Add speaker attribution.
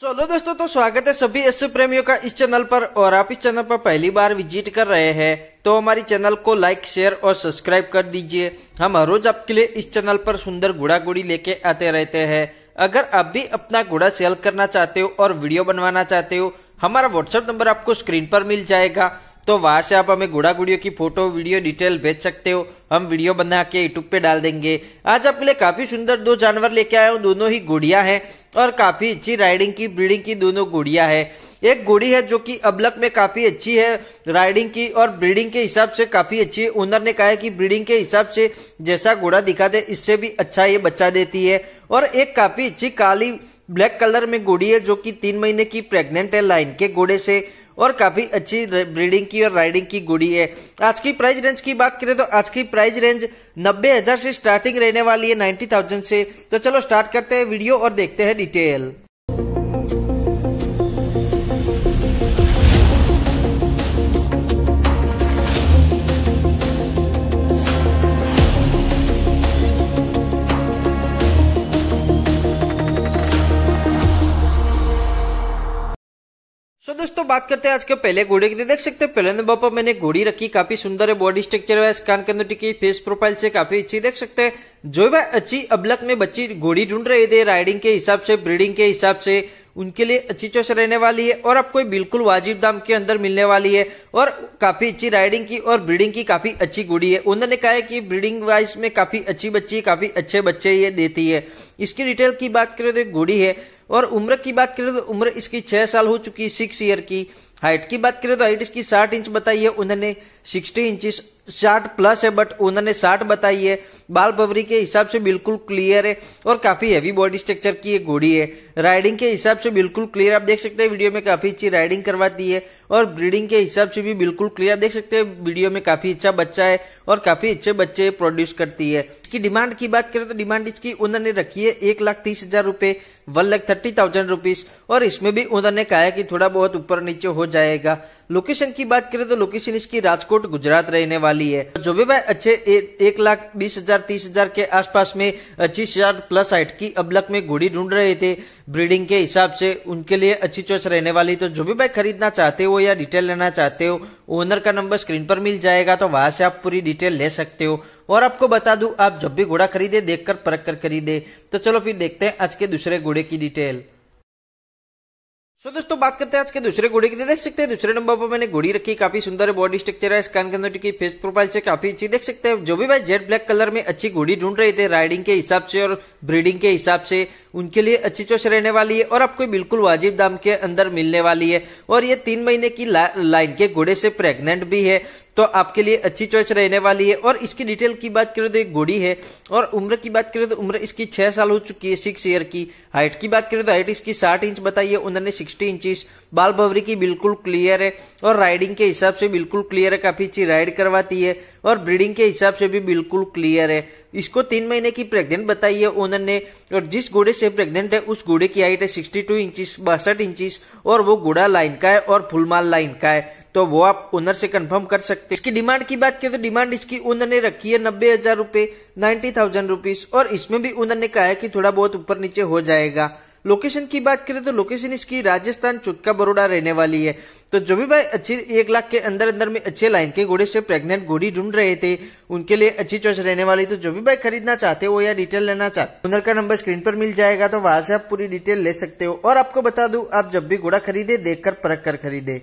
Speaker 1: solo दोस्तों तो स्वागत है सभी एस प्रेमियों का इस चैनल पर और आप इस चैनल पर पहली बार विजिट कर रहे हैं तो हमारी चैनल को लाइक शेयर और सब्सक्राइब कर दीजिए हम हर रोज आपके लिए इस चैनल पर सुंदर घुड़ा गुड़ी लेके आते रहते हैं अगर आप भी अपना घुड़ा सेल करना चाहते हो और वीडियो बनवाना चाहते हो हमारा व्हाट्सएप नंबर आपको स्क्रीन पर मिल जाएगा तो वहां से आप हमें घोड़ा गुड़ियों की फोटो वीडियो डिटेल भेज सकते हो हम वीडियो बना के यूट्यूब पे डाल देंगे आज आपके लिए काफी सुंदर दो जानवर लेके आया हूँ दोनों ही गुड़िया है और काफी अच्छी राइडिंग की ब्रीडिंग की दोनों गुड़िया है एक घोड़ी है जो कि अबलक में काफी अच्छी है राइडिंग की और ब्रीडिंग के हिसाब से काफी अच्छी है ओनर ने कहा है कि ब्रीडिंग के हिसाब से जैसा घोड़ा दिखाते इससे भी अच्छा ये बच्चा देती है और एक काफी अच्छी काली ब्लैक कलर में घोड़ी है जो कि तीन महीने की प्रेग्नेंट है लाइन के घोड़े से और काफी अच्छी ब्रीडिंग की और राइडिंग की गुड़ी है आज की प्राइस रेंज की बात करें तो आज की प्राइस रेंज नब्बे हजार से स्टार्टिंग रहने वाली है नाइन्टी थाउजेंड से तो चलो स्टार्ट करते हैं वीडियो और देखते हैं डिटेल तो दोस्तों बात करते हैं आज के पहले घोड़े की देख सकते हैं पहले नंबर पर मैंने घोड़ी रखी काफी सुंदर है बॉडी स्ट्रक्चर है स्कैन के अंदर टिकी फेस प्रोफाइल से काफी अच्छी देख सकते हैं जो वह अच्छी अबलक में बच्ची घोड़ी ढूंढ रहे थे राइडिंग के हिसाब से ब्रीडिंग के हिसाब से उनके लिए अच्छी चोस रहने वाली है और आपको बिल्कुल वाजिब दाम के अंदर मिलने वाली है और काफी अच्छी राइडिंग की और ब्रीडिंग की काफी अच्छी घोड़ी है उन्होंने कहा है कि ब्रीडिंग वाइज में काफी अच्छी बच्ची काफी अच्छे बच्चे ये देती है इसकी डिटेल की बात करें तो घोड़ी है और उम्र की बात करें तो उम्र इसकी छह साल हो चुकी है सिक्स ईयर की हाइट की बात करें तो हाइट इसकी साठ इंच बताई है उन्होंने सिक्सटी इंचिस साठ प्लस है बट उन्होंने साठ बताई है बाल बवरी के हिसाब से बिल्कुल क्लियर है और काफी हैवी बॉडी स्ट्रक्चर की ये घोड़ी है राइडिंग के हिसाब से बिल्कुल क्लियर आप देख सकते हैं वीडियो में काफी अच्छी राइडिंग करवाती है और ब्रीडिंग के हिसाब से भी बिल्कुल क्लियर देख सकते हैं वीडियो में काफी अच्छा बच्चा है और काफी अच्छे बच्चे प्रोड्यूस करती है की डिमांड की बात करें तो डिमांड इसकी उन्होंने रखी है एक लाख तीस हजार रूपए one lakh thirty thousand rupees और इसमें भी उन्होंने कहा कि थोड़ा बहुत ऊपर नीचे हो जाएगा लोकेशन की बात करें तो लोकेशन इसकी राजकोट राजकोट गुजरात रहने वाली है जो भी भाई अच्छे ए, एक लाख बीस हजार तीस हजार के आसपास में पच्चीस हजार प्लस हाइट की अबलक में घोड़ी ढूंढ रहे थे ब्रीडिंग के हिसाब से उनके लिए अच्छी चॉइस रहने वाली तो जो भी भाई खरीदना चाहते हो या डिटेल लेना चाहते हो ओनर का नंबर स्क्रीन पर मिल जाएगा तो वहां से आप पूरी डिटेल ले सकते हो और आपको बता दू आप जब भी घोड़ा खरीदे देख कर परख कर खरीदे तो चलो फिर देखते हैं आज के दूसरे घोड़े की डिटेल सो so, दोस्तों बात करते हैं आज के दूसरे घोड़े की देख सकते हैं दूसरे नंबर पर मैंने घोड़ी रखी काफी सुंदर है बॉडी स्ट्रक्चर है स्कैन के अंदर की फेस प्रोफाइल से काफी अच्छी देख सकते हैं जो भी भाई जेड ब्लैक कलर में अच्छी घोड़ी ढूंढ रहे थे राइडिंग के हिसाब से और ब्रीडिंग के हिसाब से उनके लिए अच्छी चोच रहने वाली है और आपको बिल्कुल वाजिब दाम के अंदर मिलने वाली है और ये तीन महीने की ला, लाइन के घोड़े से प्रेगनेंट भी है तो आपके लिए अच्छी चॉइस रहने वाली है और इसकी डिटेल की बात करें तो एक घोड़ी है और उम्र की बात करें तो उम्र इसकी छह साल हो चुकी है सिक्स ईयर की हाइट की बात करें तो हाइट इसकी साठ इंच बताइए उन्होंने सिक्सटी इंचिस बाल भवरी की बिल्कुल क्लियर है और राइडिंग के हिसाब से बिल्कुल क्लियर है काफ़ी अच्छी राइड करवाती है और ब्रीडिंग के हिसाब से भी बिल्कुल क्लियर है इसको तीन महीने की प्रेग्नेंट बताई है ओनर ने और जिस घोड़े से प्रेग्नेंट है उस घोड़े की हाइट है सिक्सटी टू इंचिस बासठ इंचिस और वो घोड़ा लाइन का है और फुलमाल लाइन का है तो वो आप ओनर से कंफर्म कर सकते हैं इसकी डिमांड की बात करें तो डिमांड इसकी ओनर ने रखी है नब्बे हजार रूपए नाइन्टी थाउजेंड रुपीज और इसमें भी ओनर ने कहा है कि थोड़ा बहुत ऊपर नीचे हो जाएगा लोकेशन की बात करें तो लोकेशन इसकी राजस्थान चुटका बरोड़ा रहने वाली है तो जो भी भाई अच्छी एक लाख के अंदर अंदर में अच्छे लाइन के घोड़े से प्रेग्नेंट घोड़ी ढूंढ रहे थे उनके लिए अच्छी चॉइस रहने वाली तो जो भी भाई खरीदना चाहते हो या डिटेल लेना चाहते ओनर का नंबर स्क्रीन पर मिल जाएगा तो वहां से आप पूरी डिटेल ले सकते हो और आपको बता दू आप जब भी घोड़ा खरीदे देखकर परख कर खरीदे